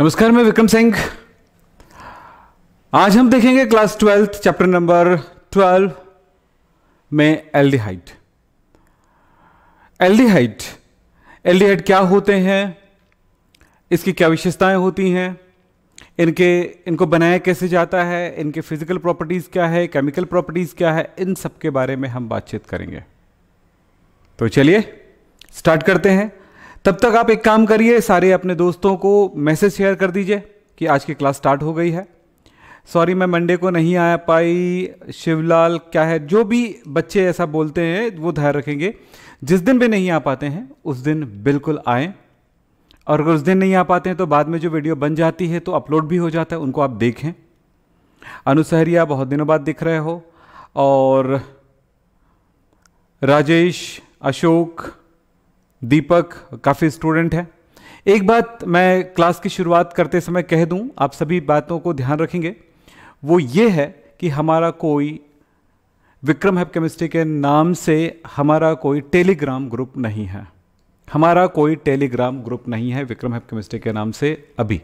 नमस्कार मैं विक्रम सिंह आज हम देखेंगे class twelfth chapter number twelve में एल्डिहाइड एल्डिहाइड एल्डिहाइड क्या होते हैं इसकी क्या विशेषताएं होती हैं इनके इनको बनाया कैसे जाता है इनके फिजिकल प्रॉपर्टीज़ क्या है केमिकल प्रॉपर्टीज़ क्या है इन सब के बारे में हम बातचीत करेंगे तो चलिए स्टार्ट करते हैं तब तक आप एक काम करिए सारे अपने दोस्तों को मैसेज शेयर कर दीजिए कि आज की क्लास स्टार्ट हो गई है सॉरी मैं मंडे को नहीं आया पाई शिवलाल क्या है जो भी बच्चे ऐसा बोलते हैं वो ध्यान रखेंगे जिस दिन भी नहीं आ पाते हैं उस दिन बिल्कुल आए और अगर उस दिन नहीं आ पाते हैं तो बाद में जो वीडियो बन जाती है तो अपलोड भी हो जाता है उनको आप देखें अनुसहरिया बहुत दिनों बाद दिख रहे हो और राजेश अशोक दीपक काफ़ी स्टूडेंट है एक बात मैं क्लास की शुरुआत करते समय कह दूं आप सभी बातों को ध्यान रखेंगे वो ये है कि हमारा कोई विक्रम हैप केमिस्ट्री के नाम से हमारा कोई टेलीग्राम ग्रुप नहीं है हमारा कोई टेलीग्राम ग्रुप नहीं है विक्रम हैप केमिस्ट्री के नाम से अभी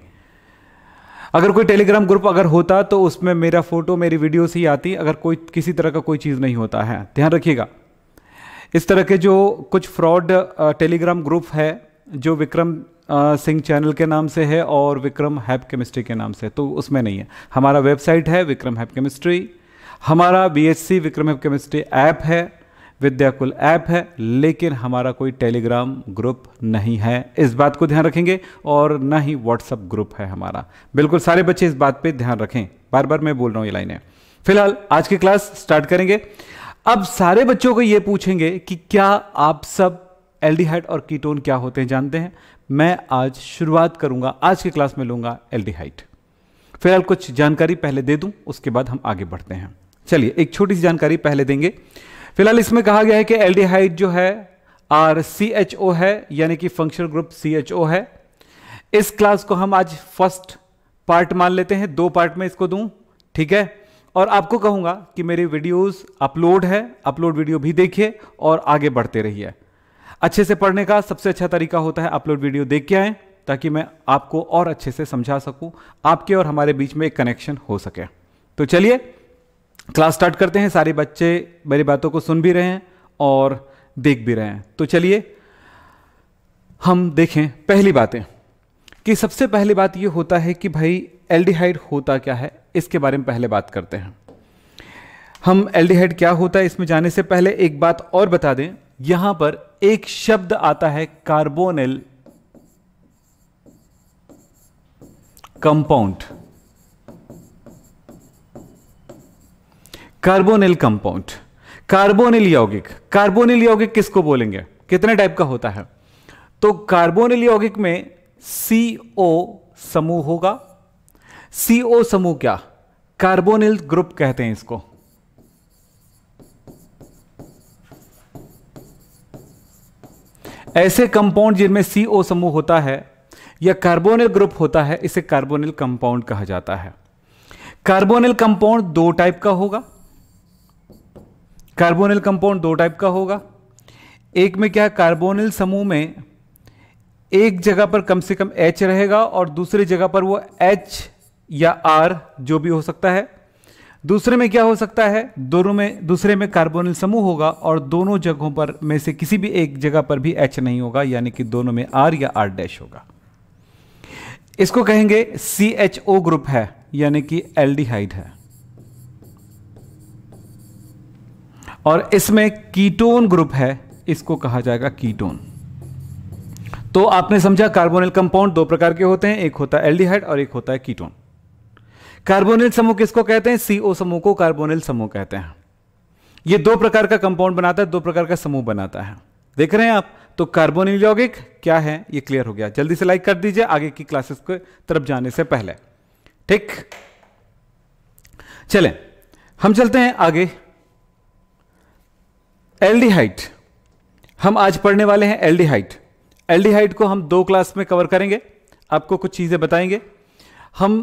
अगर कोई टेलीग्राम ग्रुप अगर होता तो उसमें मेरा फोटो मेरी वीडियोस ही आती अगर कोई किसी तरह का कोई चीज़ नहीं होता है ध्यान रखिएगा इस तरह के जो कुछ फ्रॉड टेलीग्राम ग्रुप है जो विक्रम सिंह चैनल के नाम से है और विक्रम हैप केमिस्ट्री के नाम से तो उसमें नहीं है हमारा वेबसाइट है विक्रम हैप केमिस्ट्री हमारा बी विक्रम हैप केमिस्ट्री ऐप है विद्याकुल ऐप है लेकिन हमारा कोई टेलीग्राम ग्रुप नहीं है इस बात को ध्यान रखेंगे और ना ही व्हाट्सअप ग्रुप है हमारा बिल्कुल सारे बच्चे इस बात पे ध्यान रखें बार बार मैं बोल रहा हूँ ये लाइनें फिलहाल आज की क्लास स्टार्ट करेंगे अब सारे बच्चों को ये पूछेंगे कि क्या आप सब एल्डिहाइड और कीटोन क्या होते हैं जानते हैं मैं आज शुरुआत करूंगा आज की क्लास में लूंगा एल्डिहाइड फिलहाल कुछ जानकारी पहले दे दूं उसके बाद हम आगे बढ़ते हैं चलिए एक छोटी सी जानकारी पहले देंगे फिलहाल इसमें कहा गया है कि एल्डिहाइड जो है आर सी एच ओ है यानी कि functional group C H O है इस क्लास को हम आज फर्स्ट पार्ट मान लेते हैं दो पार्ट में इसको दूं ठीक है और आपको कहूंगा कि मेरे वीडियोस अपलोड है अपलोड वीडियो भी देखिए और आगे बढ़ते रहिए अच्छे से पढ़ने का सबसे अच्छा तरीका होता है अपलोड वीडियो देख के आए ताकि मैं आपको और अच्छे से समझा सकूं आपके और हमारे बीच में एक कनेक्शन हो सके तो चलिए क्लास स्टार्ट करते हैं सारे बच्चे मेरी बातों को सुन भी रहे हैं और देख भी रहे हैं तो चलिए हम देखें पहली बातें कि सबसे पहली बात यह होता है कि भाई एल्डिहाइड होता क्या है इसके बारे में पहले बात करते हैं हम एल्डिहाइड क्या होता है इसमें जाने से पहले एक बात और बता दें यहां पर एक शब्द आता है carbonyl compound carbonyl compound carbonyl यौगिक कार्बोनिल यौगिक किसको बोलेंगे कितने टाइप का होता है तो कार्बोनिल यौगिक में सीओ समूह होगा सीओ समूह क्या कार्बोनिल ग्रुप कहते हैं इसको ऐसे कंपाउंड जिनमें सीओ समूह होता है या कार्बोनिल ग्रुप होता है इसे कार्बोनिल कंपाउंड कहा जाता है कार्बोनिल कंपाउंड दो टाइप का होगा कार्बोनिल कंपाउंड दो टाइप का होगा एक में क्या कार्बोनिल समूह में एक जगह पर कम से कम एच रहेगा और दूसरी जगह पर वो एच या आर जो भी हो सकता है दूसरे में क्या हो सकता है दोनों में दूसरे में कार्बोनिल समूह होगा और दोनों जगहों पर में से किसी भी एक जगह पर भी एच नहीं होगा यानी कि दोनों में आर या आर डैश होगा इसको कहेंगे सी एच ओ ग्रुप है यानी कि एल्डिहाइड है और इसमें कीटोन ग्रुप है इसको कहा जाएगा कीटोन तो आपने समझा कार्बोनिल कंपाउंड दो प्रकार के होते हैं एक होता है एल्डिहाइड और एक होता है कीटोन कार्बोनिल समूह किसको कहते हैं सीओ समूह को कार्बोनिल समूह कहते हैं ये दो प्रकार का कंपाउंड बनाता है दो प्रकार का समूह बनाता है देख रहे हैं आप तो कार्बोनिल यौगिक क्या है ये क्लियर हो गया जल्दी से लाइक कर दीजिए आगे की क्लासेस के तरफ जाने से पहले ठीक चलें हम चलते हैं आगे एल्डिहाइट हम आज पढ़ने वाले हैं एल्डिहाइट एल्डिहाइट को हम दो क्लास में कवर करेंगे आपको कुछ चीज़ें बताएंगे हम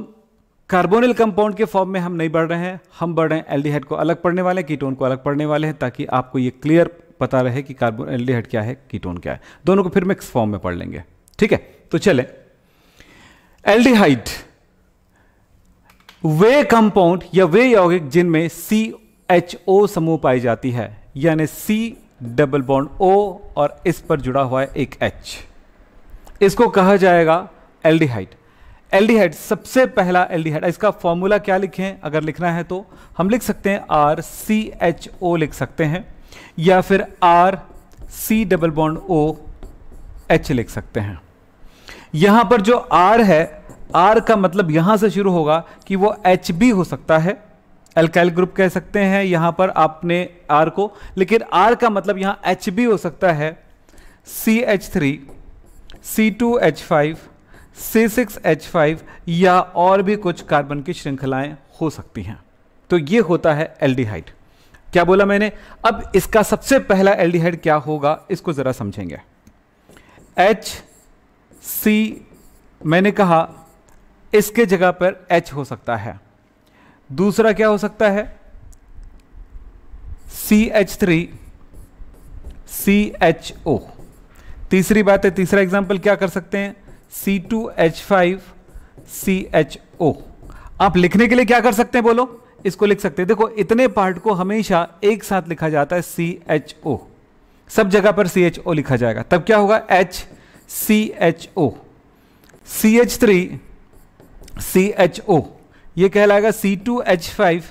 कार्बोनिल कंपाउंड के फॉर्म में हम नहीं बढ़ रहे हैं हम बढ़ रहे हैं एल्डिहाइड को अलग पढ़ने वाले हैं कीटोन को अलग पढ़ने वाले हैं ताकि आपको ये क्लियर पता रहे कि कार्बोन एल्डिहाइड क्या है कीटोन क्या है दोनों को फिर मिक्स फॉर्म में पढ़ लेंगे ठीक है तो चले एल्डिहाइड वे कंपाउंड या वे यौगिक जिनमें सी एच ओ समूह पाई जाती है यानी सी डबल बॉन्ड ओ और इस पर जुड़ा हुआ है एक एच इसको कहा जाएगा एल्डिहाइड एल्डिहाइड सबसे पहला एल्डिहाइड इसका फॉर्मूला क्या लिखें अगर लिखना है तो हम लिख सकते हैं आर सी एच ओ लिख सकते हैं या फिर R C double bond O H लिख सकते हैं यहां पर जो आर है आर का मतलब यहां से शुरू होगा कि वो एच भी हो सकता है एल्काइल ग्रुप कह सकते हैं यहां पर आपने आर को लेकिन आर का मतलब यहां एच भी हो सकता है C H three C two H five C6H5 या और भी कुछ कार्बन की श्रृंखलाएं हो सकती हैं तो ये होता है एल्डिहाइड क्या बोला मैंने अब इसका सबसे पहला एल्डिहाइड क्या होगा इसको ज़रा समझेंगे एच सी मैंने कहा इसके जगह पर एच हो सकता है दूसरा क्या हो सकता है C H three C H O तीसरी बात है तीसरा एग्जाम्पल क्या कर सकते हैं C two H five C H O आप लिखने के लिए क्या कर सकते हैं बोलो इसको लिख सकते हैं देखो इतने पार्ट को हमेशा एक साथ लिखा जाता है सी एच ओ सब जगह पर सी एच ओ लिखा जाएगा तब क्या होगा H C H O C H three C H O ये कहलाएगा C two H five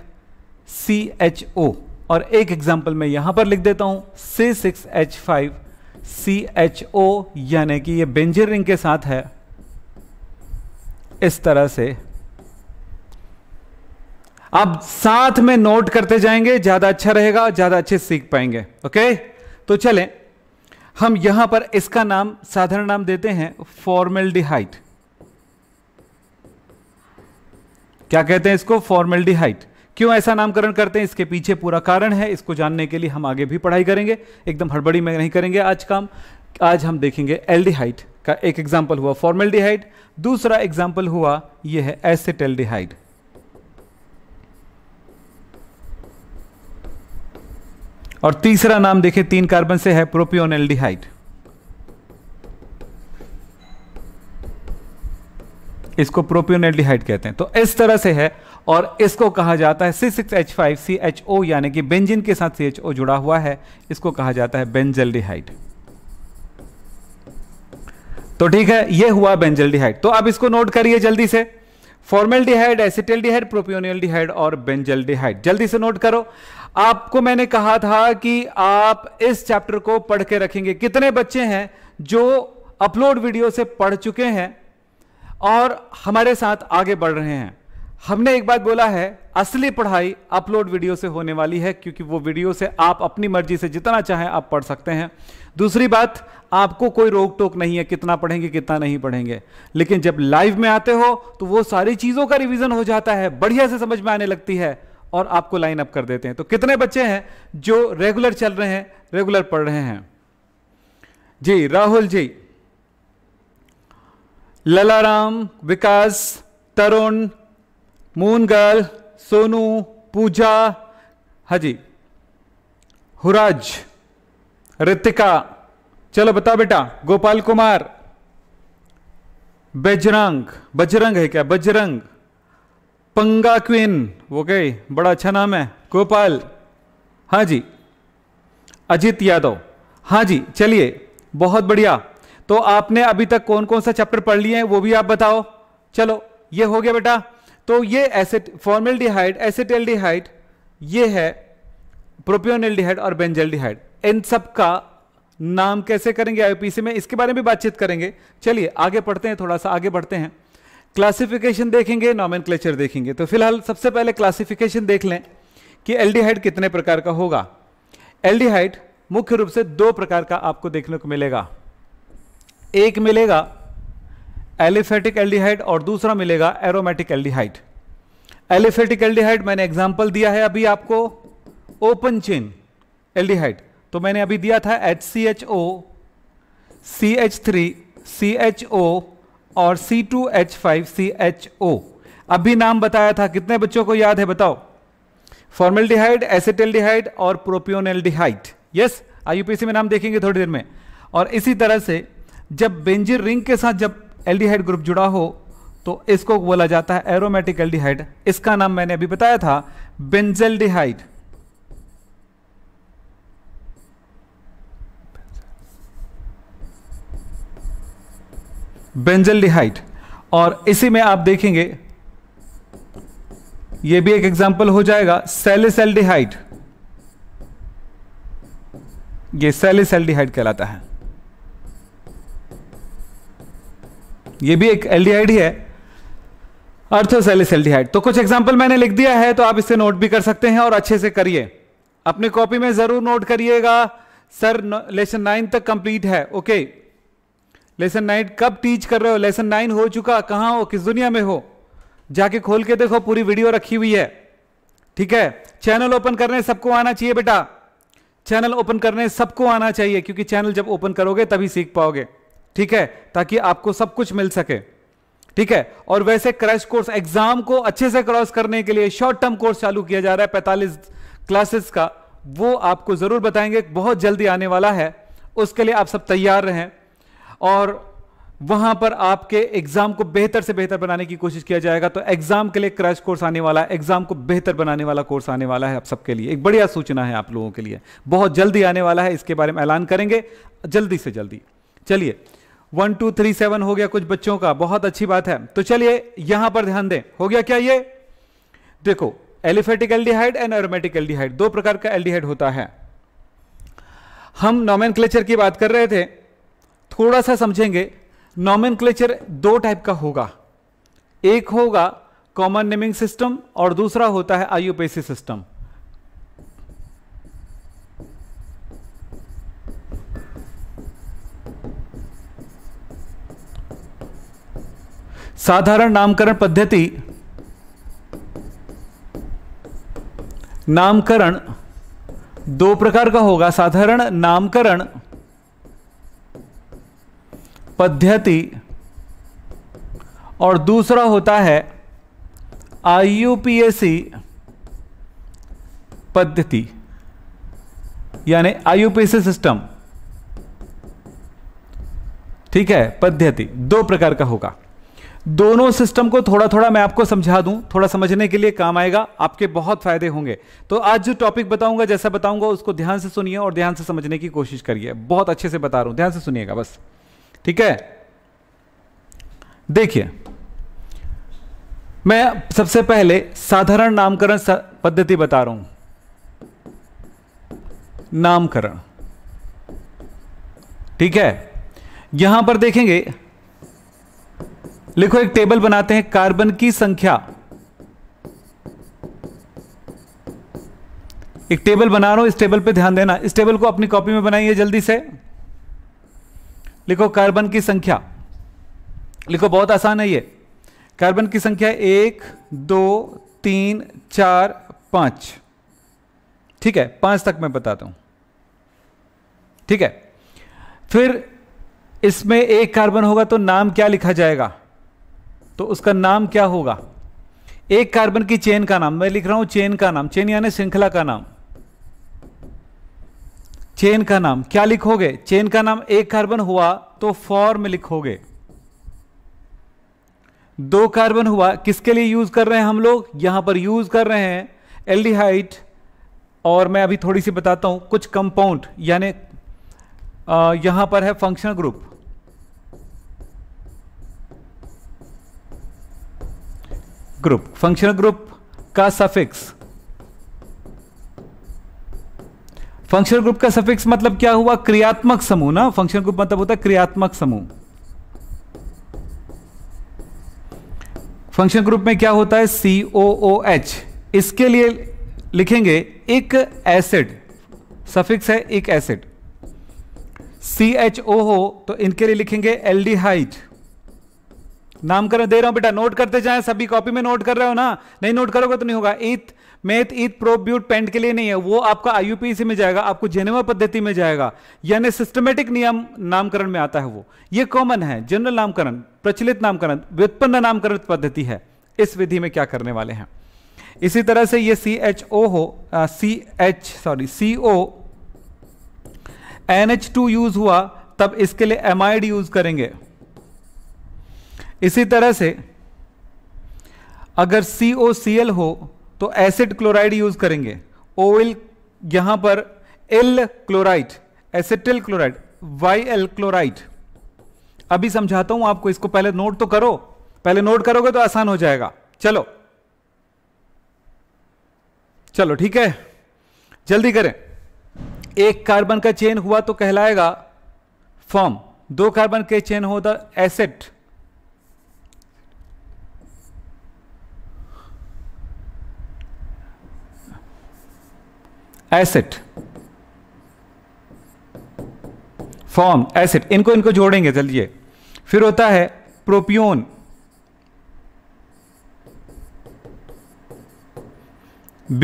C H O और एक एग्जाम्पल मैं यहां पर लिख देता हूं C six H five C H O यानी कि ये बेंजर रिंग के साथ है इस तरह से आप साथ में नोट करते जाएंगे ज्यादा अच्छा रहेगा ज्यादा अच्छे सीख पाएंगे ओके तो चले हम यहां पर इसका नाम साधारण नाम देते हैं फॉर्मेल्डिहाइड क्या कहते हैं इसको हाइट क्यों ऐसा नामकरण करते हैं इसके पीछे पूरा कारण है इसको जानने के लिए हम आगे भी पढ़ाई करेंगे एकदम हड़बड़ी में नहीं करेंगे आज काम आज हम देखेंगे एल्डिहाइड का एक एग्जाम्पल हुआ फॉर्मल दूसरा एग्जाम्पल हुआ यह है एसिटेल्डिहाइड और तीसरा नाम देखें तीन कार्बन से है प्रोपियोन एल्डिहाइड इसको प्रोप्योनेटली कहते हैं तो इस तरह से है और इसको कहा जाता है C6H5CHO six H five C H O यानी कि बेंजिन के साथ सी एच ओ जुड़ा हुआ है इसको कहा जाता है बेंजल्डिहाइड तो ठीक है ये हुआ बेंजल्डिहाइड तो आप इसको नोट करिए जल्दी से फॉर्मेल्डिहाइड एसिटेल्डिहाइड प्रोपियोनियल्डिहाइड और बेंजल्डिहाइड जल्दी से नोट करो आपको मैंने कहा था कि आप इस चैप्टर को पढ़ के रखेंगे कितने बच्चे हैं जो अपलोड वीडियो से पढ़ चुके हैं और हमारे साथ आगे बढ़ रहे हैं हमने एक बात बोला है असली पढ़ाई अपलोड वीडियो से होने वाली है क्योंकि वो वीडियो से आप अपनी मर्जी से जितना चाहें आप पढ़ सकते हैं दूसरी बात आपको कोई रोक टोक नहीं है कितना पढ़ेंगे कितना नहीं पढ़ेंगे लेकिन जब लाइव में आते हो तो वो सारी चीज़ों का रिविजन हो जाता है बढ़िया से समझ में आने लगती है और आपको लाइन अप कर देते हैं तो कितने बच्चे हैं जो रेगुलर चल रहे हैं रेगुलर पढ़ रहे हैं जी राहुल जी ललाराम विकास तरुण मून गर्ल सोनू पूजा हाँ जी हुराज रितिका चलो बता बेटा गोपाल कुमार बजरंग बजरंग है क्या बजरंग पंगा क्वीन वो गई बड़ा अच्छा नाम है गोपाल हाँ जी अजीत यादव हाँ जी चलिए बहुत बढ़िया तो आपने अभी तक कौन कौन सा चैप्टर पढ़ लिए हैं वो भी आप बताओ चलो ये हो गया बेटा तो ये एसिड फॉर्मेलडिहाइड डिहाइड ये है डिहाइड और डिहाइड इन सब का नाम कैसे करेंगे आईपीसी में इसके बारे में भी बातचीत करेंगे चलिए आगे पढ़ते हैं थोड़ा सा आगे बढ़ते हैं क्लासिफिकेशन देखेंगे नॉमिन देखेंगे तो फिलहाल सबसे पहले क्लासिफिकेशन देख लें कि एल्डिहाइड कितने प्रकार का होगा एल्डिहाइड मुख्य रूप से दो प्रकार का आपको देखने को मिलेगा एक मिलेगा एलिफेटिक एल्डिहाइड और दूसरा मिलेगा एरोमेटिक एल्डिहाइड एलिफेटिक एल्डिहाइड मैंने एग्जाम्पल दिया है अभी आपको ओपन चेन एल्डिहाइड तो मैंने अभी दिया था H C H O C H three C H O और C two H five C H O अभी नाम बताया था कितने बच्चों को याद है बताओ फॉर्मेल्डिहाइड एसिटेल्डिहाइड और प्रोपियोनेल्डिहाइड यस आईयूपीसी में नाम देखेंगे थोड़ी देर में और इसी तरह से जब बेंजीर रिंग के साथ जब एल्डिहाइड ग्रुप जुड़ा हो तो इसको बोला जाता है एरोमेटिक एल्डिहाइड इसका नाम मैंने अभी बताया था बेंजल्डिहाइड बेंजल्डिहाइड और इसी में आप देखेंगे यह भी एक एग्जांपल हो जाएगा सेलिस एल डी हाइट कहलाता है ये भी एक एल ही है अर्थोसेलिस एल तो कुछ एग्जाम्पल मैंने लिख दिया है तो आप इसे नोट भी कर सकते हैं और अच्छे से करिए अपने कॉपी में ज़रूर नोट करिएगा सर लेसन नाइन तक कंप्लीट है ओके लेसन नाइन कब टीच कर रहे हो लेसन नाइन हो चुका कहाँ हो किस दुनिया में हो जाके खोल के देखो पूरी वीडियो रखी हुई है ठीक है चैनल ओपन करने सबको आना चाहिए बेटा चैनल ओपन करने सबको आना चाहिए क्योंकि चैनल जब ओपन करोगे तभी सीख पाओगे ठीक है ताकि आपको सब कुछ मिल सके ठीक है और वैसे क्रैश कोर्स एग्जाम को अच्छे से क्रॉस करने के लिए शॉर्ट टर्म कोर्स चालू किया जा रहा है पैंतालीस क्लासेस का वो आपको जरूर बताएंगे बहुत जल्दी आने वाला है उसके लिए आप सब तैयार रहें और वहां पर आपके एग्जाम को बेहतर से बेहतर बनाने की कोशिश किया जाएगा तो एग्जाम के लिए क्रैश कोर्स आने वाला है एग्जाम को बेहतर बनाने वाला कोर्स आने वाला है आप सबके लिए एक बढ़िया सूचना है आप लोगों के लिए बहुत जल्दी आने वाला है इसके बारे में ऐलान करेंगे जल्दी से जल्दी चलिए वन टू थ्री सेवन हो गया कुछ बच्चों का बहुत अच्छी बात है तो चलिए यहां पर ध्यान दें हो गया क्या ये देखो aliphatic aldehyde and aromatic aldehyde दो प्रकार का एल्डिहाइड होता है हम नॉमेन की बात कर रहे थे थोड़ा सा समझेंगे नॉमेन दो टाइप का होगा एक होगा कॉमन नेमिंग सिस्टम और दूसरा होता है आईयूपीसी सिस्टम साधारण नामकरण पद्धति नामकरण दो प्रकार का होगा साधारण नामकरण पद्धति और दूसरा होता है आईयूपीएसी पद्धति यानी आईयूपीएसी सिस्टम ठीक है पद्धति दो प्रकार का होगा दोनों सिस्टम को थोड़ा थोड़ा मैं आपको समझा दूं थोड़ा समझने के लिए काम आएगा आपके बहुत फायदे होंगे तो आज जो टॉपिक बताऊंगा जैसा बताऊंगा उसको ध्यान से सुनिए और ध्यान से समझने की कोशिश करिए बहुत अच्छे से बता रहा हूं ध्यान से सुनिएगा बस ठीक है देखिए मैं सबसे पहले साधारण नामकरण पद्धति बता रहा हूं नामकरण ठीक है यहां पर देखेंगे लिखो एक टेबल बनाते हैं कार्बन की संख्या एक टेबल बना रहा हूं इस टेबल पे ध्यान देना इस टेबल को अपनी कॉपी में बनाइए जल्दी से लिखो कार्बन की संख्या लिखो बहुत आसान है ये कार्बन की संख्या एक दो तीन चार पांच ठीक है पांच तक मैं बताता हूं ठीक है फिर इसमें एक कार्बन होगा तो नाम क्या लिखा जाएगा तो उसका नाम क्या होगा एक कार्बन की चेन का नाम मैं लिख रहा हूं चेन का नाम चेन यानी श्रृंखला का नाम चेन का नाम क्या लिखोगे चेन का नाम एक कार्बन हुआ तो फॉर्म लिखोगे दो कार्बन हुआ किसके लिए यूज कर रहे हैं हम लोग यहां पर यूज कर रहे हैं एल्डिहाइड और मैं अभी थोड़ी सी बताता हूं कुछ कंपाउंड यानी यहां पर है functional group group functional group का सफिक्स फंक्शनल ग्रुप का सफिक्स मतलब क्या हुआ क्रियात्मक समूह ना फंक्शनल ग्रुप मतलब होता है क्रियात्मक समूह फंक्शन ग्रुप में क्या होता है सी ओ ओ एच इसके लिए लिखेंगे एक एसिड सफिक्स है एक एसिड सी एच ओ हो तो इनके लिए लिखेंगे एल्डिहाइड नामकरण दे रहा हूं बेटा नोट करते जाए सभी कॉपी में नोट कर रहे हो ना नहीं नोट करोगे तो नहीं होगा ईद मेथ ईथ प्रोब्यूट पेंट के लिए नहीं है वो आपका आईयूपीसी में जाएगा आपको जेनेवा पद्धति में जाएगा यानी सिस्टमेटिक नियम नामकरण में आता है वो ये कॉमन है जनरल नामकरण प्रचलित नामकरण व्युत्पन्न नामकरण पद्धति है इस विधि में क्या करने वाले हैं इसी तरह से ये सी एच ओ हो C H sorry C O N H two use हुआ तब इसके लिए एम आई डी यूज करेंगे इसी तरह से अगर सी ओ सी एल हो तो एसिड क्लोराइड यूज करेंगे ओइल यहां पर L chloride acetyl chloride Y L chloride अभी समझाता हूं आपको इसको पहले नोट तो करो पहले नोट करोगे तो आसान हो जाएगा चलो चलो ठीक है जल्दी करें एक कार्बन का चेन हुआ तो कहलाएगा फॉर्म दो कार्बन के चेन होता the acet acet form acet इनको इनको जोड़ेंगे चलिए फिर होता है प्रोपियोन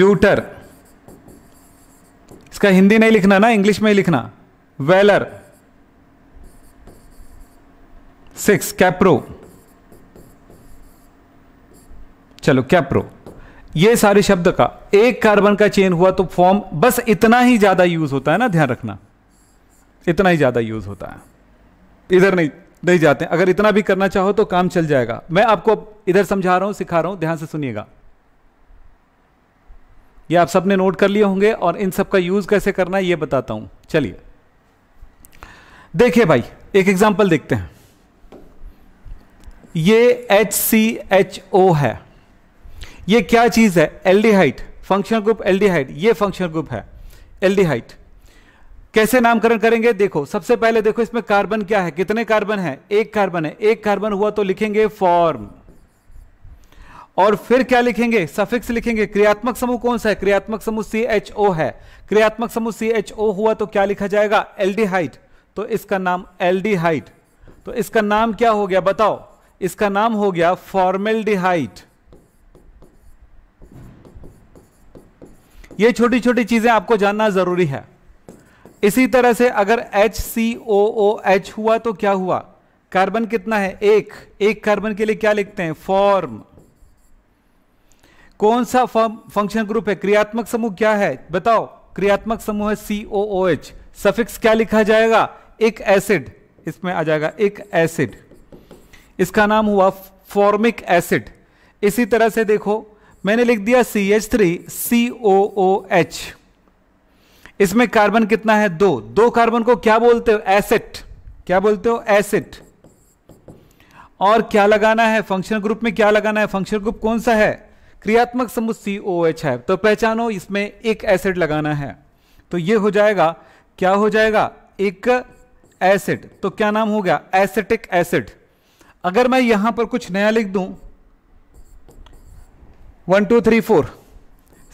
ब्यूटर इसका हिंदी नहीं लिखना ना इंग्लिश में ही लिखना वेलर सिक्स कैप्रो चलो कैप्रो ये सारे शब्द का एक कार्बन का चेन हुआ तो फॉर्म बस इतना ही ज़्यादा यूज़ होता है ना ध्यान रखना इतना ही ज़्यादा यूज़ होता है इधर नहीं नहीं जाते अगर इतना भी करना चाहो तो काम चल जाएगा मैं आपको इधर समझा रहा हूं सिखा रहा हूं ध्यान से सुनिएगा ये आप सबने नोट कर लिए होंगे और इन सब का यूज़ कैसे करना है ये बताता हूं चलिए देखिए भाई एक एग्जाम्पल देखते हैं ये एच सी एच ओ है ये क्या चीज़ है एल्डिहाइट फंक्शनल ग्रुप एल्डिहाइट ये फंक्शनल ग्रुप है एल्डिहाइट कैसे नामकरण करेंगे देखो सबसे पहले देखो इसमें कार्बन क्या है कितने कार्बन है एक कार्बन है एक कार्बन हुआ तो लिखेंगे फॉर्म और फिर क्या लिखेंगे सफिक्स लिखेंगे क्रियात्मक समूह कौन सा है क्रियात्मक समूह सी एच ओ है क्रियात्मक समूह सी एच ओ हुआ तो क्या लिखा जाएगा एल्डिहाइट तो इसका नाम एल्डिहाइट तो इसका नाम क्या हो गया बताओ इसका नाम हो गया फॉर्मेल्डिहाइट ये छोटी छोटी चीजें आपको जानना जरूरी है इसी तरह से अगर H C O O H हुआ तो क्या हुआ कार्बन कितना है एक एक कार्बन के लिए क्या लिखते हैं फॉर्म कौन सा फंक्शन ग्रुप है क्रियात्मक समूह क्या है बताओ क्रियात्मक समूह है सी ओ ओ एच सफिक्स क्या लिखा जाएगा एक एसिड इसमें आ जाएगा एक एसिड इसका नाम हुआ फॉर्मिक एसिड इसी तरह से देखो मैंने लिख दिया C H three C O O H इसमें कार्बन कितना है दो दो कार्बन को क्या बोलते हो एसेट क्या बोलते हो एसेट और क्या लगाना है फंक्शनल ग्रुप में क्या लगाना है फंक्शनल ग्रुप कौन सा है क्रियात्मक समूह सी ओ एच है तो पहचानो इसमें एक एसिड लगाना है तो ये हो जाएगा क्या हो जाएगा एक एसिड तो क्या नाम हो गया एसिटिक एसिड अगर मैं यहां पर कुछ नया लिख दूं one two three four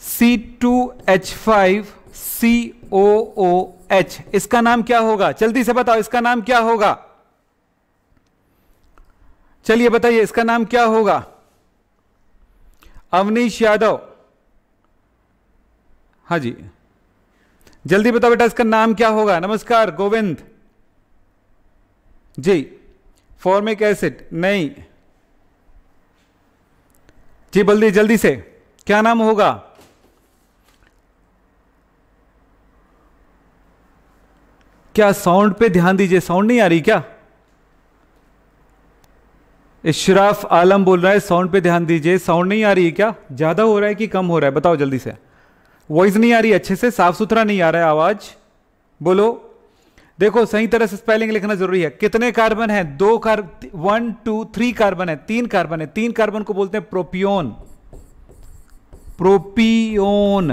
C two H five C O O H इसका नाम क्या होगा जल्दी से बताओ इसका नाम क्या होगा चलिए बताइए इसका नाम क्या होगा अवनीश यादव हाँ जी जल्दी बताओ बेटा इसका नाम क्या होगा नमस्कार गोविंद जी फॉर्मिक एसिड नहीं जी बल्दी जल्दी से क्या नाम होगा क्या साउंड पे ध्यान दीजिए साउंड नहीं आ रही क्या इशराफ आलम बोल रहा है साउंड पे ध्यान दीजिए साउंड नहीं आ रही है क्या ज्यादा हो रहा है कि कम हो रहा है बताओ जल्दी से वॉइस नहीं आ रही अच्छे से साफ सुथरा नहीं आ रहा है आवाज बोलो देखो सही तरह से स्पेलिंग लिखना जरूरी है कितने कार्बन है दो कार वन टू थ्री कार्बन है तीन कार्बन है तीन कार्बन को बोलते हैं प्रोपियोन प्रोपियोन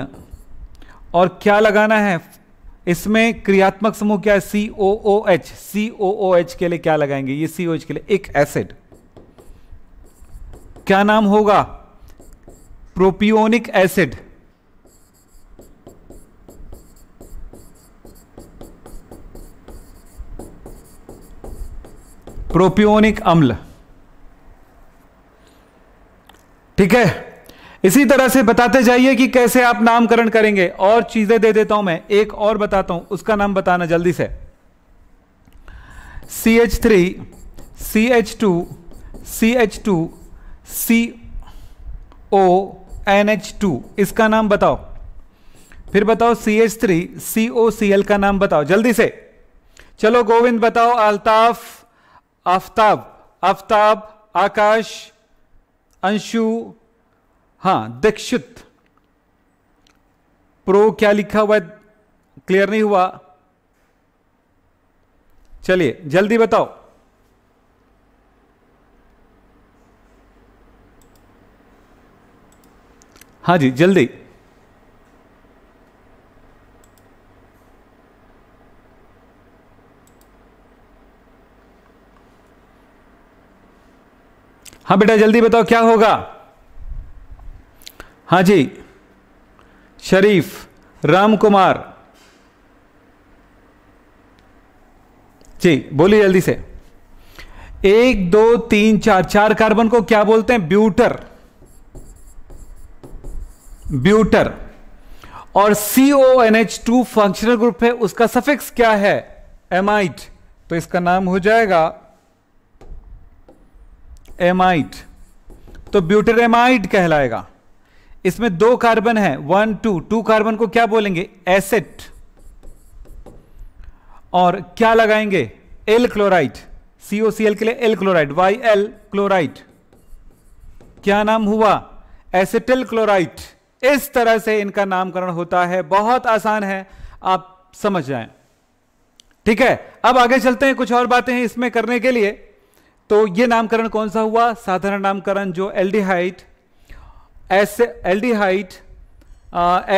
और क्या लगाना है इसमें क्रियात्मक समूह क्या है सी O O H C O O H के लिए क्या लगाएंगे ये सी ओ एच के लिए एक एसिड क्या नाम होगा प्रोपियोनिक एसिड प्रोपियोनिक अम्ल ठीक है इसी तरह से बताते जाइए कि कैसे आप नामकरण करेंगे और चीजें दे देता हूं मैं एक और बताता हूं उसका नाम बताना जल्दी से C H three C H two C H two C O N H two इसका नाम बताओ फिर बताओ C H three C O C L का नाम बताओ जल्दी से चलो गोविंद बताओ अल्ताफ आफ्ताब आफ्ताब आकाश अंशु हाँ दीक्षित प्रो क्या लिखा हुआ है क्लियर नहीं हुआ चलिए जल्दी बताओ हाँ जी जल्दी हाँ बेटा जल्दी बताओ क्या होगा हाँ जी शरीफ राम कुमार जी बोलिए जल्दी से एक दो तीन चार चार कार्बन को क्या बोलते हैं ब्यूटर ब्यूटर और N H two functional group है उसका सफिक्स क्या है एमाइट तो इसका नाम हो जाएगा एमाइड तो ब्यूटेरेमाइड कहलाएगा इसमें दो कार्बन है वन टू टू कार्बन को क्या बोलेंगे एसेट और क्या लगाएंगे एल क्लोराइड सीओसीएल के लिए L chloride Y L chloride क्या नाम हुआ एसिटिल क्लोराइड इस तरह से इनका नामकरण होता है बहुत आसान है आप समझ जाएं ठीक है अब आगे चलते हैं कुछ और बातें हैं इसमें करने के लिए तो ये नामकरण कौन सा हुआ साधारण नामकरण जो aldehyde aldehyde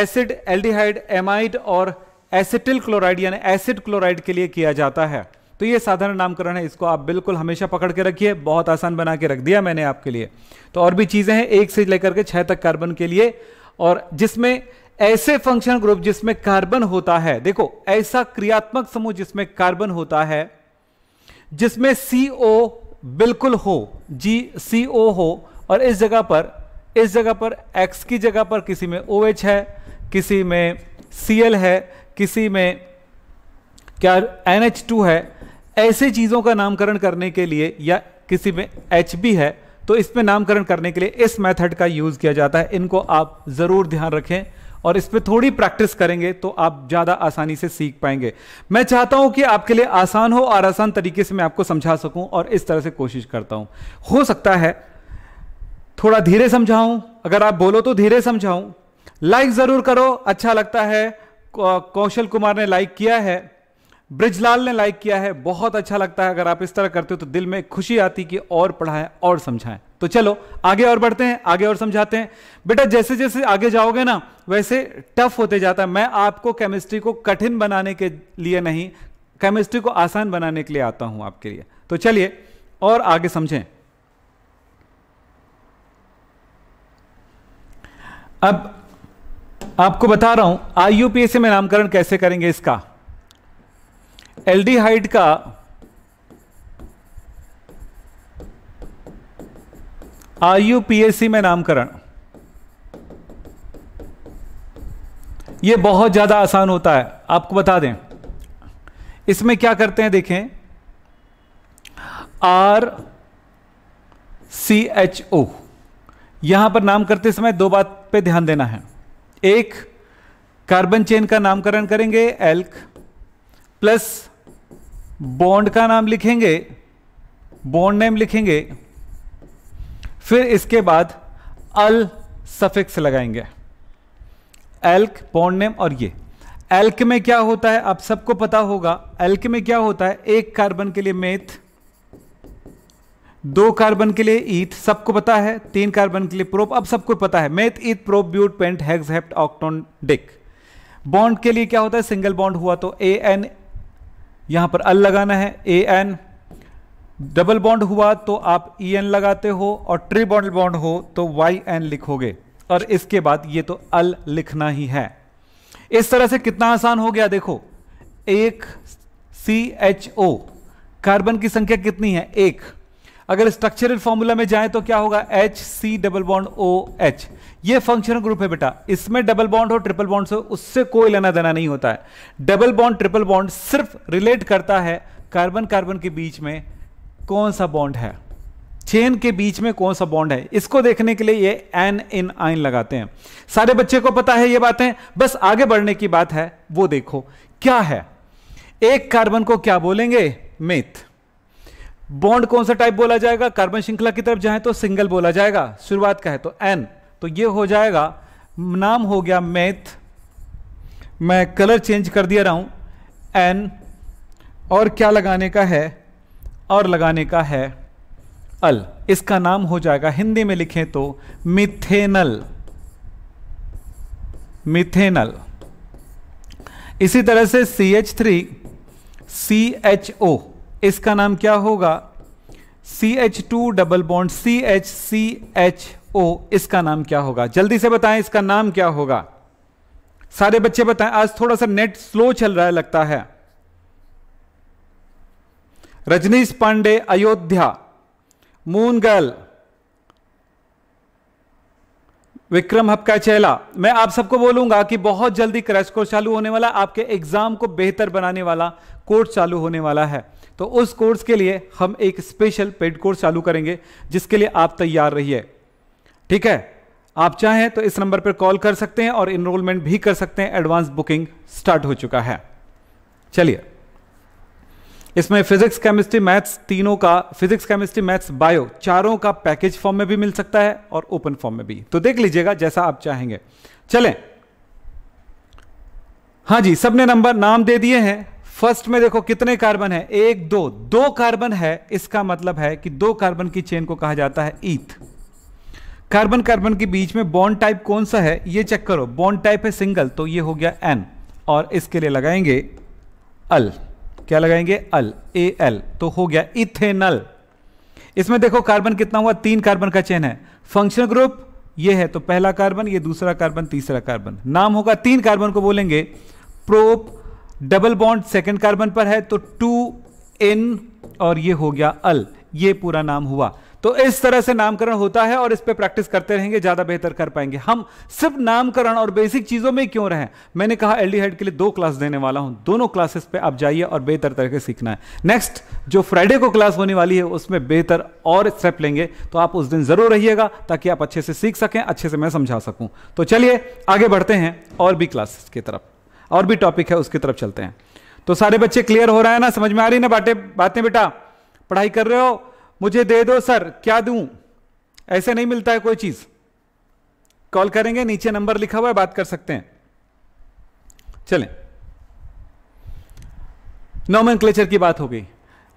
acid aldehyde amide और एसिटिल क्लोराइड यानी एसिड क्लोराइड के लिए किया जाता है तो ये साधारण नामकरण है इसको आप बिल्कुल हमेशा पकड़ के रखिए बहुत आसान बना के रख दिया मैंने आपके लिए तो और भी चीज़ें हैं एक से लेकर के छह तक कार्बन के लिए और जिसमें ऐसे फंक्शन ग्रुप जिसमें कार्बन होता है देखो ऐसा क्रियात्मक समूह जिसमें कार्बन होता है जिसमें सी ओ बिल्कुल हो जी सी ओ हो और इस जगह पर इस जगह पर एक्स की जगह पर किसी में ओ OH है किसी में सी एल है किसी में क्या एन एच टू है ऐसे चीज़ों का नामकरण करने के लिए या किसी में एच बी है तो इसमें नामकरण करने के लिए इस मेथड का यूज़ किया जाता है इनको आप ज़रूर ध्यान रखें और इस पर थोड़ी प्रैक्टिस करेंगे तो आप ज़्यादा आसानी से सीख पाएंगे मैं चाहता हूं कि आपके लिए आसान हो और आसान तरीके से मैं आपको समझा सकूं और इस तरह से कोशिश करता हूं हो सकता है थोड़ा धीरे समझाऊं अगर आप बोलो तो धीरे समझाऊं लाइक ज़रूर करो अच्छा लगता है कौशल कुमार ने लाइक किया है ब्रिजलाल ने लाइक किया है बहुत अच्छा लगता है अगर आप इस तरह करते हो तो दिल में खुशी आती कि और पढ़ाएं और समझाएं तो चलो आगे और बढ़ते हैं आगे और समझाते हैं बेटा जैसे जैसे आगे जाओगे ना वैसे टफ होते जाता है मैं आपको केमिस्ट्री को कठिन बनाने के लिए नहीं केमिस्ट्री को आसान बनाने के लिए आता हूं आपके लिए तो चलिए और आगे समझें अब आपको बता रहा हूं आईयूपीएसी में नामकरण कैसे करेंगे इसका एल्डिहाइड का R U P S C में नामकरण ये बहुत ज़्यादा आसान होता है आपको बता दें इसमें क्या करते हैं देखें आर सी एच ओ यहां पर नाम करते समय दो बात पे ध्यान देना है एक कार्बन चेन का नामकरण करेंगे एल्क प्लस बॉन्ड का नाम लिखेंगे बॉन्ड नेम लिखेंगे फिर इसके बाद अल सफिक्स लगाएंगे एल्क पॉन्ड नेम और ये एल्क में क्या होता है आप सबको पता होगा एल्क में क्या होता है एक कार्बन के लिए मेथ दो कार्बन के लिए ईथ सबको पता है तीन कार्बन के लिए प्रोप अब सबको पता है meth eth prop but pent hex hept octone dec bond के लिए क्या होता है सिंगल बॉन्ड हुआ तो ए एन यहां पर अल लगाना है ए एन डबल बॉन्ड हुआ तो आप ई e एन लगाते हो और ट्री बॉन्ड हो तो वाई एन लिखोगे और इसके बाद ये तो अल लिखना ही है इस तरह से कितना आसान हो गया देखो एक सी एच ओ कार्बन की संख्या कितनी है एक अगर स्ट्रक्चरल फॉर्मूला में जाएं तो क्या होगा H C double bond O H ये फंक्शनल ग्रुप है बेटा इसमें डबल बॉन्ड हो ट्रिपल बॉन्ड हो उससे कोई लेना देना नहीं होता है डबल बॉन्ड ट्रिपल बॉन्ड सिर्फ रिलेट करता है कार्बन कार्बन के बीच में कौन सा बॉन्ड है चेन के बीच में कौन सा बॉन्ड है इसको देखने के लिए ये एन इन आइन लगाते हैं सारे बच्चे को पता है ये बातें बस आगे बढ़ने की बात है वो देखो क्या है एक कार्बन को क्या बोलेंगे मिथ बॉन्ड कौन सा टाइप बोला जाएगा कार्बन श्रृंखला की तरफ जाए तो सिंगल बोला जाएगा शुरुआत का है तो एन तो ये हो जाएगा नाम हो गया मेथ मैं कलर चेंज कर दिया रहा हूं एन और क्या लगाने का है और लगाने का है अल इसका नाम हो जाएगा हिंदी में लिखें तो मिथेनल मिथेनल इसी तरह से C H three C H O इसका नाम क्या होगा C H two double bond C H C H O इसका नाम क्या होगा जल्दी से बताएं इसका नाम क्या होगा सारे बच्चे बताएं आज थोड़ा सा नेट स्लो चल रहा है लगता है रजनीश पांडे अयोध्या मून गर्ल विक्रम हपका चेला मैं आप सबको बोलूंगा कि बहुत जल्दी क्रैश कोर्स चालू होने वाला आपके एग्जाम को बेहतर बनाने वाला कोर्स चालू होने वाला है तो उस कोर्स के लिए हम एक स्पेशल पेड कोर्स चालू करेंगे जिसके लिए आप तैयार रहिए ठीक है आप चाहें तो इस नंबर पर कॉल कर सकते हैं और इनरोलमेंट भी कर सकते हैं एडवांस बुकिंग स्टार्ट हो चुका है चलिए इसमें फिजिक्स केमिस्ट्री मैथ्स तीनों का फिजिक्स केमिस्ट्री मैथ्स बायो चारों का पैकेज फॉर्म में भी मिल सकता है और ओपन फॉर्म में भी तो देख लीजिएगा जैसा आप चाहेंगे चलें हाँ जी सबने नंबर नाम दे दिए हैं फर्स्ट में देखो कितने कार्बन है एक दो दो कार्बन है इसका मतलब है कि दो कार्बन की चेन को कहा जाता है ईथ कार्बन कार्बन के बीच में बॉन्ड टाइप कौन सा है ये चेक करो बॉन्ड टाइप है सिंगल तो ये हो गया एन और इसके लिए लगाएंगे अल क्या लगाएंगे अल ए एल तो हो गया इथेनल इसमें देखो कार्बन कितना हुआ तीन कार्बन का चेन है फंक्शन ग्रुप ये है तो पहला कार्बन ये दूसरा कार्बन तीसरा कार्बन नाम होगा तीन कार्बन को बोलेंगे prop double bond second carbon पर है तो टू एन और ये हो गया अल ये पूरा नाम हुआ तो इस तरह से नामकरण होता है और इस पर प्रैक्टिस करते रहेंगे ज्यादा बेहतर कर पाएंगे हम सिर्फ नामकरण और बेसिक चीजों में क्यों रहे मैंने कहा एलडीहाइड के लिए दो क्लास देने वाला हूं दोनों क्लासेस पे आप जाइए और बेहतर तरीके सीखना है नेक्स्ट जो फ्राइडे को क्लास होने वाली है उसमें बेहतर और स्टेप लेंगे तो आप उस दिन जरूर रहिएगा ताकि आप अच्छे से सीख सकें अच्छे से मैं समझा सकूं तो चलिए आगे बढ़ते हैं और भी क्लासेस की तरफ और भी टॉपिक है उसकी तरफ चलते हैं तो सारे बच्चे क्लियर हो रहा है ना समझ में आ रही ना बातें बातें बेटा पढ़ाई कर रहे हो मुझे दे दो सर क्या दू ऐसे नहीं मिलता है कोई चीज कॉल करेंगे नीचे नंबर लिखा हुआ है बात कर सकते हैं चलें नॉमन की बात हो गई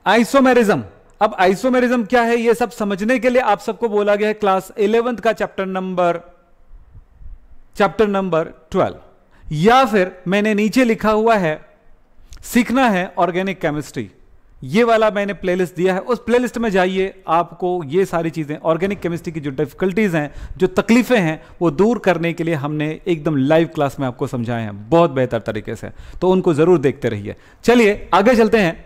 आइसोमेरिज्म अब आइसोमेरिज्म क्या है यह सब समझने के लिए आप सबको बोला गया है क्लास इलेवेंथ का chapter number chapter number twelve या फिर मैंने नीचे लिखा हुआ है सीखना है ऑर्गेनिक केमिस्ट्री ये वाला मैंने प्लेलिस्ट दिया है उस प्लेलिस्ट में जाइए आपको ये सारी चीज़ें ऑर्गेनिक केमिस्ट्री की जो डिफिकल्टीज़ हैं जो तकलीफ़ें हैं वो दूर करने के लिए हमने एकदम लाइव क्लास में आपको समझाए हैं बहुत बेहतर तरीके से तो उनको ज़रूर देखते रहिए चलिए आगे चलते हैं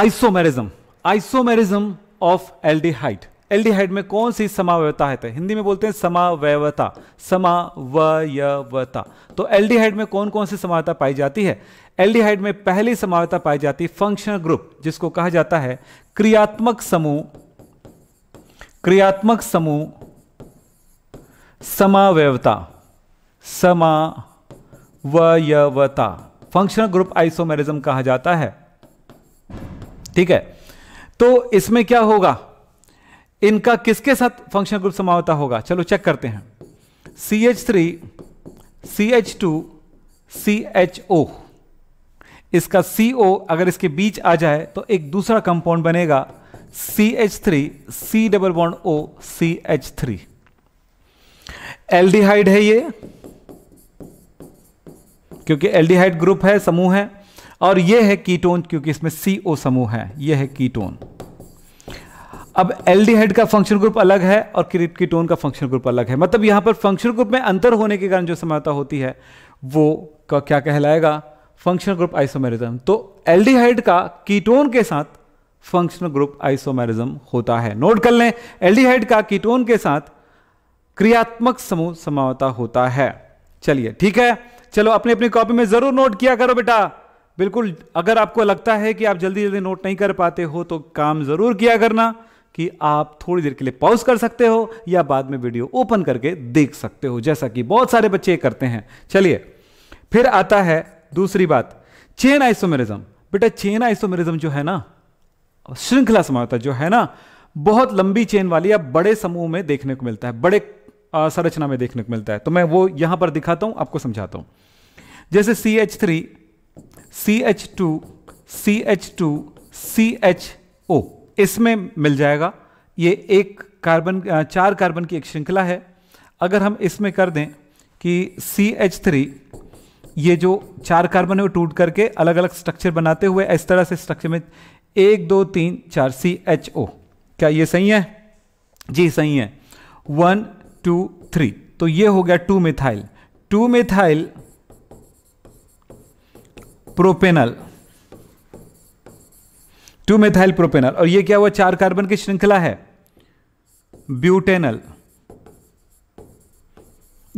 isomerism isomerism of aldehyde aldehyde में कौन सी समावयता है हिंदी में बोलते हैं समावयता समावयता तो एल्डिहाइड में कौन कौन सी समावयता पाई जाती है एल्डिहाइड में पहली समावता पाई जाती फंक्शनल ग्रुप जिसको कहा जाता है क्रियात्मक समूह क्रियात्मक समूह समावयता समावयता फंक्शनल ग्रुप आइसोमेरिज्म कहा जाता है ठीक है तो इसमें क्या होगा इनका किसके साथ फंक्शनल ग्रुप समावता होगा चलो चेक करते हैं C H three C H two C H O इसका सी ओ अगर इसके बीच आ जाए तो एक दूसरा कंपाउंड बनेगा C H three C double bond O C H three aldehyde है ये क्योंकि एल्डिहाइड ग्रुप है समूह है और ये है कीटोन क्योंकि इसमें सी ओ समूह है ये है कीटोन अब एल्डिहाइड का फंक्शन ग्रुप अलग है और कीटोन का फंक्शन ग्रुप अलग है मतलब यहां पर फंक्शन ग्रुप में अंतर होने के कारण जो समानता होती है वो क्या कहलाएगा फंक्शनल ग्रुप आइसोमेरिज्म तो एल्डिहाइड का कीटोन के साथ फंक्शनल ग्रुप आइसोमेरिज्म होता है नोट कर लें एल्डिहाइड का कीटोन के साथ क्रियात्मक समूह समावता होता है चलिए ठीक है चलो अपनी अपनी कॉपी में जरूर नोट किया करो बेटा बिल्कुल अगर आपको लगता है कि आप जल्दी जल्दी नोट नहीं कर पाते हो तो काम जरूर किया करना कि आप थोड़ी देर के लिए पॉज कर सकते हो या बाद में वीडियो ओपन करके देख सकते हो जैसा कि बहुत सारे बच्चे करते हैं चलिए फिर आता है दूसरी बात चेन आइसोमेरिज्म बेटा चेन आइसोमेरिज्म जो है ना श्रृंखला समानता जो है ना बहुत लंबी चेन वाली या बड़े समूह में देखने को मिलता है बड़े संरचना में देखने को मिलता है तो मैं वो यहां पर दिखाता हूं आपको समझाता हूं जैसे C H three C H two C H two C H O इसमें मिल जाएगा ये एक कार्बन चार कार्बन की एक श्रृंखला है अगर हम इसमें कर दें कि सी एच थ्री ये जो चार कार्बन है वो टूट करके अलग अलग स्ट्रक्चर बनाते हुए इस तरह से स्ट्रक्चर में एक दो तीन चार सी एच ओ क्या ये सही है जी सही है वन टू थ्री तो ये हो गया two methyl two methyl propanal two methyl propanal और ये क्या हुआ चार कार्बन की श्रृंखला है ब्यूटेनल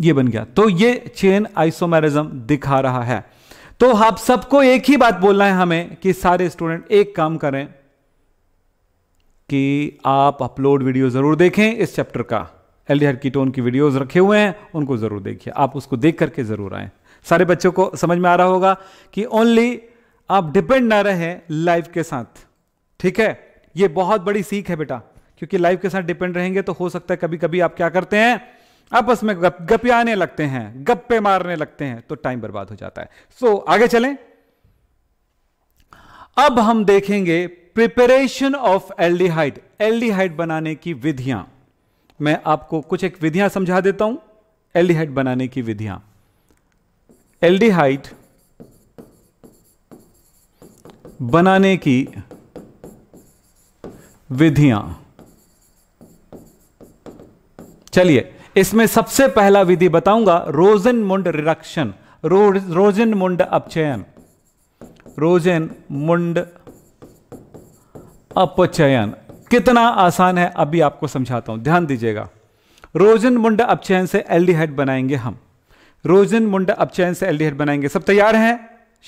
ये बन गया तो ये चेन आइसोमेरिज्म दिखा रहा है तो आप हाँ सबको एक ही बात बोलना है हमें कि सारे स्टूडेंट एक काम करें कि आप अपलोड वीडियो जरूर देखें इस चैप्टर का डी कीटोन की वीडियोस रखे हुए हैं उनको जरूर देखिए आप उसको देख करके जरूर आए सारे बच्चों को समझ में आ रहा होगा कि ओनली आप डिपेंड ना रहे लाइफ के साथ ठीक है ये बहुत बड़ी सीख है बेटा क्योंकि लाइफ के साथ डिपेंड रहेंगे तो हो सकता है कभी कभी आप क्या करते हैं आपस में गप गपियाने लगते हैं गप्पे मारने लगते हैं तो टाइम बर्बाद हो जाता है सो so, आगे चलें अब हम देखेंगे प्रिपरेशन ऑफ एल्डिहाइड एल्डिहाइड बनाने की विधियां मैं आपको कुछ एक विधियां समझा देता हूं एल्डिहाइड बनाने की विधियां एल्डिहाइड बनाने की विधियां चलिए इसमें सबसे पहला विधि बताऊंगा रोजन मुंड रिडक्शन रो, रोजन मुंड अपचयन रोजन मुंड अपचयन कितना आसान है अभी आपको समझाता हूं ध्यान दीजिएगा रोजन मुंड अपचयन से एल्डिहाइड बनाएंगे हम रोजन मुंड अपचयन से एल्डिहाइड बनाएंगे सब तैयार हैं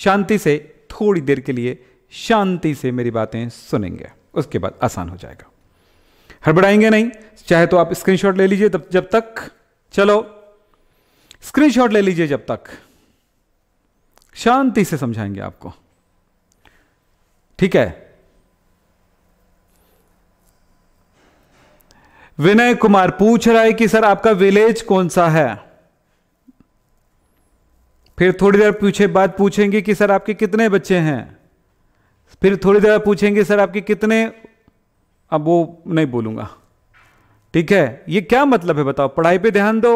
शांति से थोड़ी देर के लिए शांति से मेरी बातें सुनेंगे उसके बाद आसान हो जाएगा हड़बड़ाएंगे नहीं चाहे तो आप स्क्रीनशॉट ले लीजिए तब जब तक चलो स्क्रीनशॉट ले लीजिए जब तक शांति से समझाएंगे आपको ठीक है विनय कुमार पूछ रहा है कि सर आपका विलेज कौन सा है फिर थोड़ी देर पूछे बाद पूछेंगे कि सर आपके कितने बच्चे हैं फिर थोड़ी देर पूछेंगे सर आपके कितने अब वो नहीं बोलूंगा ठीक है ये क्या मतलब है बताओ पढ़ाई पे ध्यान दो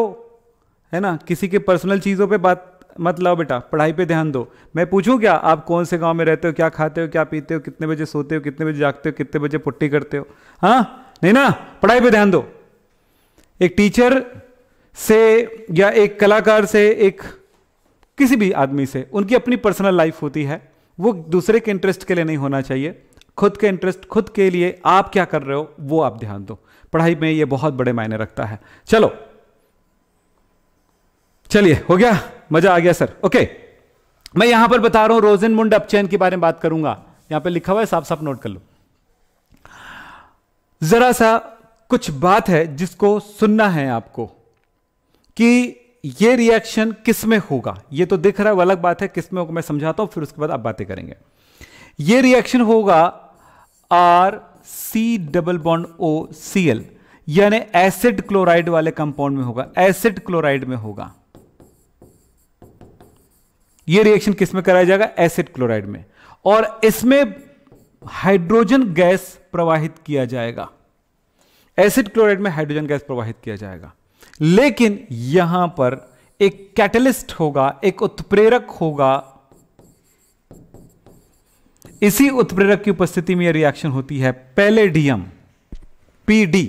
है ना किसी के पर्सनल चीज़ों पे बात मत लाओ बेटा पढ़ाई पे ध्यान दो मैं पूछूं क्या आप कौन से गांव में रहते हो क्या खाते हो क्या पीते हो कितने बजे सोते हो कितने बजे जागते हो कितने बजे पुट्टी करते हो हाँ नहीं ना पढ़ाई पे ध्यान दो एक टीचर से या एक कलाकार से एक किसी भी आदमी से उनकी अपनी पर्सनल लाइफ होती है वो दूसरे के इंटरेस्ट के लिए नहीं होना चाहिए खुद के इंटरेस्ट खुद के लिए आप क्या कर रहे हो वो आप ध्यान दो पढ़ाई में ये बहुत बड़े मायने रखता है चलो चलिए हो गया मजा आ गया सर ओके मैं यहां पर बता रहा हूं रोजिन मुंड अपचैन के बारे में बात करूंगा यहां पे लिखा हुआ है साफ साफ नोट कर लो जरा सा कुछ बात है जिसको सुनना है आपको कि ये रिएक्शन किस में होगा ये तो दिख रहा है अलग बात है किस में होगा मैं समझाता हूं फिर उसके बाद आप बातें करेंगे ये रिएक्शन होगा R C double bond O C L यानी एसिड क्लोराइड वाले कंपाउंड में होगा एसिड क्लोराइड में होगा यह रिएक्शन किस में कराया जाएगा एसिड क्लोराइड में और इसमें हाइड्रोजन गैस प्रवाहित किया जाएगा एसिड क्लोराइड में हाइड्रोजन गैस प्रवाहित किया जाएगा लेकिन यहां पर एक कैटलिस्ट होगा एक उत्प्रेरक होगा इसी उत्प्रेरक की उपस्थिति में यह रिएक्शन होती है पैलेडियम पीडी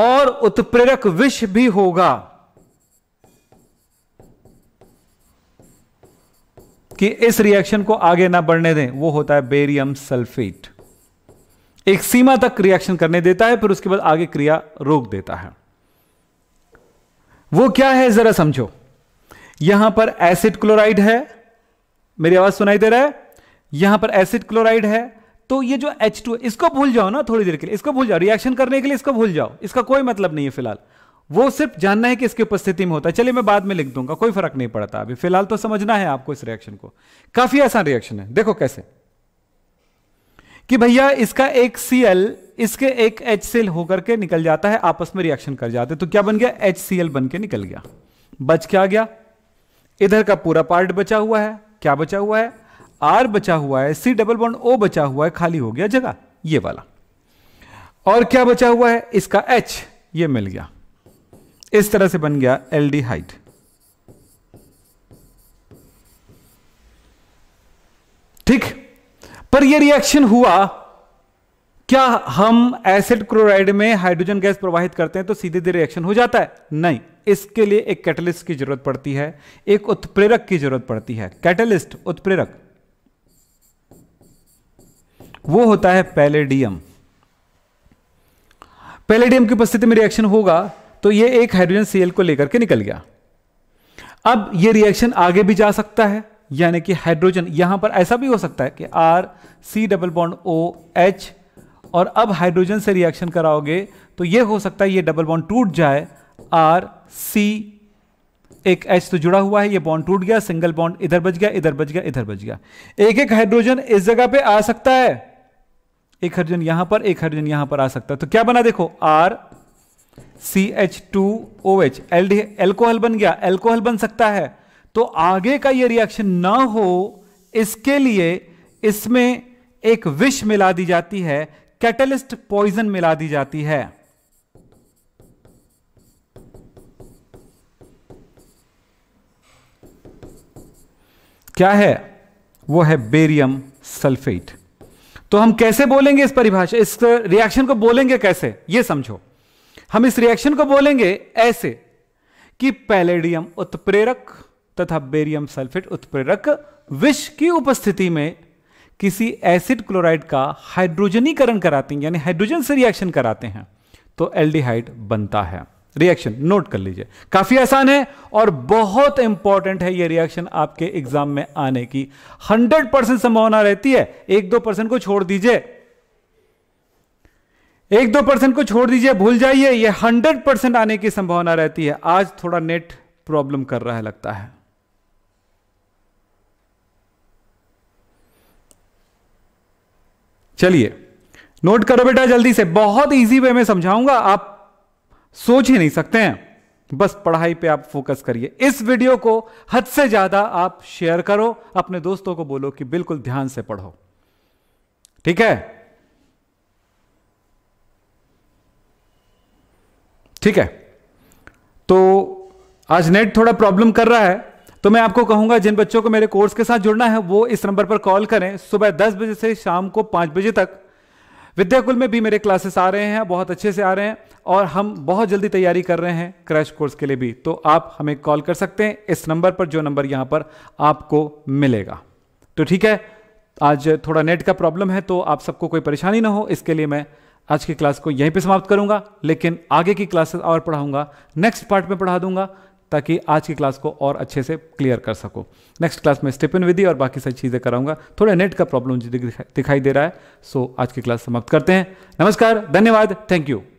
और उत्प्रेरक विष भी होगा कि इस रिएक्शन को आगे ना बढ़ने दें वो होता है बेरियम सल्फेट एक सीमा तक रिएक्शन करने देता है फिर उसके बाद आगे क्रिया रोक देता है वो क्या है जरा समझो यहां पर एसिड क्लोराइड है मेरी आवाज सुनाई दे रहा है यहां पर एसिड क्लोराइड है तो ये जो एच टू इसको भूल जाओ ना थोड़ी देर के लिए इसको भूल जाओ रिएक्शन करने के लिए इसको भूल जाओ इसका कोई मतलब नहीं है फिलहाल वो सिर्फ जानना है कि इसकी उपस्थिति में होता है चलिए मैं बाद में लिख दूंगा कोई फर्क नहीं पड़ता अभी फिलहाल तो समझना है आपको इस रिएक्शन को काफी आसान रिएक्शन है देखो कैसे कि भैया इसका एक सी इसके एक एच सी होकर के निकल जाता है आपस में रिएक्शन कर जाते तो क्या बन गया एच सी बन के निकल गया बच क्या गया इधर का पूरा पार्ट बचा हुआ है क्या बचा हुआ है आर बचा हुआ है सी डबल बॉन्ड ओ बचा हुआ है खाली हो गया जगह ये वाला और क्या बचा हुआ है इसका एच ये मिल गया इस तरह से बन गया एल डी हाइट ठीक पर यह रिएक्शन हुआ क्या हम एसिड क्लोराइड में हाइड्रोजन गैस प्रवाहित करते हैं तो सीधे सीधे रिएक्शन हो जाता है नहीं इसके लिए एक कैटलिस्ट की जरूरत पड़ती है एक उत्प्रेरक की जरूरत पड़ती है कैटलिस्ट उत्प्रेरक वो होता है पैलेडियम पैलेडियम की उपस्थिति में रिएक्शन होगा तो ये एक हाइड्रोजन सीएल को लेकर के निकल गया अब ये रिएक्शन आगे भी जा सकता है यानी कि हाइड्रोजन यहां पर ऐसा भी हो सकता है कि R C double bond O H और अब हाइड्रोजन से रिएक्शन कराओगे तो ये हो सकता है ये डबल बॉन्ड टूट जाए आर सी एक एच तो जुड़ा हुआ है ये बॉन्ड टूट गया सिंगल बॉन्ड इधर बच गया इधर बच गया इधर बच गया एक एक हाइड्रोजन इस जगह पे आ सकता है एक हाइड्रोजन यहां पर एक हाइड्रोजन यहां पर आ सकता है तो क्या बना देखो R C H two O H L D alcohol बन गया एल्कोहल बन सकता है तो आगे का ये रिएक्शन ना हो इसके लिए इसमें एक विष मिला दी जाती है कैटलिस्ट पॉइजन मिला दी जाती है क्या है वो है बेरियम सल्फेट तो हम कैसे बोलेंगे इस परिभाषा इस रिएक्शन को बोलेंगे कैसे ये समझो हम इस रिएक्शन को बोलेंगे ऐसे कि पैलेडियम उत्प्रेरक तथा बेरियम सल्फेट उत्प्रेरक विष की उपस्थिति में किसी एसिड क्लोराइड का हाइड्रोजनीकरण कराते हैं यानी हाइड्रोजन से रिएक्शन कराते हैं तो एल्डिहाइड बनता है रिएक्शन नोट कर लीजिए काफी आसान है और बहुत इंपॉर्टेंट है ये रिएक्शन आपके एग्जाम में आने की 100 परसेंट संभावना रहती है एक दो परसेंट को छोड़ दीजिए एक दो परसेंट को छोड़ दीजिए भूल जाइए ये 100 परसेंट आने की संभावना रहती है आज थोड़ा नेट प्रॉब्लम कर रहा है लगता है चलिए नोट करो बेटा जल्दी से बहुत इजी वे में समझाऊंगा आप सोच ही नहीं सकते हैं बस पढ़ाई पे आप फोकस करिए इस वीडियो को हद से ज्यादा आप शेयर करो अपने दोस्तों को बोलो कि बिल्कुल ध्यान से पढ़ो ठीक है ठीक है तो आज नेट थोड़ा प्रॉब्लम कर रहा है तो मैं आपको कहूंगा जिन बच्चों को मेरे कोर्स के साथ जुड़ना है वो इस नंबर पर कॉल करें सुबह 10 बजे से शाम को 5 बजे तक विद्याकुल में भी मेरे क्लासेस आ रहे हैं बहुत अच्छे से आ रहे हैं और हम बहुत जल्दी तैयारी कर रहे हैं क्रैश कोर्स के लिए भी तो आप हमें कॉल कर सकते हैं इस नंबर पर जो नंबर यहाँ पर आपको मिलेगा तो ठीक है आज थोड़ा नेट का प्रॉब्लम है तो आप सबको कोई परेशानी ना हो इसके लिए मैं आज की क्लास को यहीं पे समाप्त करूंगा लेकिन आगे की क्लासेस और पढ़ाऊंगा नेक्स्ट पार्ट में पढ़ा दूंगा ताकि आज की क्लास को और अच्छे से क्लियर कर सको नेक्स्ट क्लास में स्टेपन विधि और बाकी सारी चीज़ें कराऊंगा थोड़ा नेट का प्रॉब्लम दिखाई दे रहा है सो आज की क्लास समाप्त करते हैं नमस्कार धन्यवाद थैंक यू